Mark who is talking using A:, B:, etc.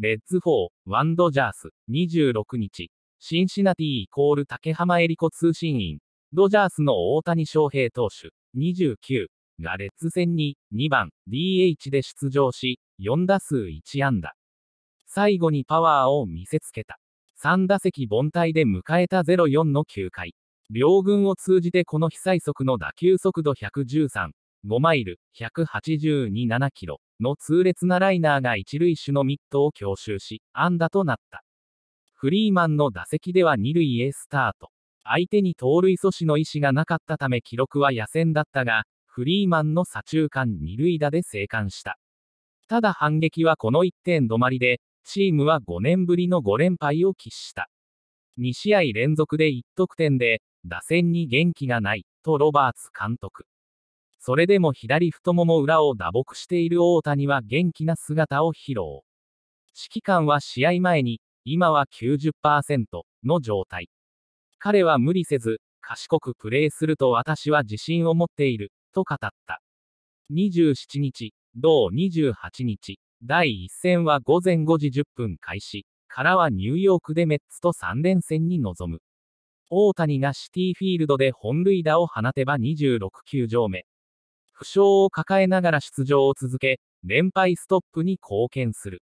A: レッズ4、ワンドジャース、26日、シンシナティイコール竹浜エリコ通信員、ドジャースの大谷翔平投手、29、がレッズ戦に2番 DH で出場し、4打数1安打。最後にパワーを見せつけた。3打席凡退で迎えた0-4の9回。両軍を通じてこの被災速の打球速度113、5マイル、182.7キロ。の痛烈なライナーが一塁手のミットを強襲し、安打となった。フリーマンの打席では二塁へスタート。相手に盗塁阻止の意思がなかったため記録は野戦だったが、フリーマンの左中間二塁打で生還した。ただ反撃はこの1点止まりで、チームは5年ぶりの5連敗を喫した。2試合連続で1得点で、打線に元気がない、とロバーツ監督。それでも左太もも裏を打撲している大谷は元気な姿を披露。指揮官は試合前に、今は90%の状態。彼は無理せず、賢くプレーすると私は自信を持っている、と語った。27日、同28日、第1戦は午前5時10分開始、からはニューヨークでメッツと3連戦に臨む。大谷がシティフィールドで本塁打を放てば26球場目、負傷を抱えながら出場を続け、連敗ストップに貢献する。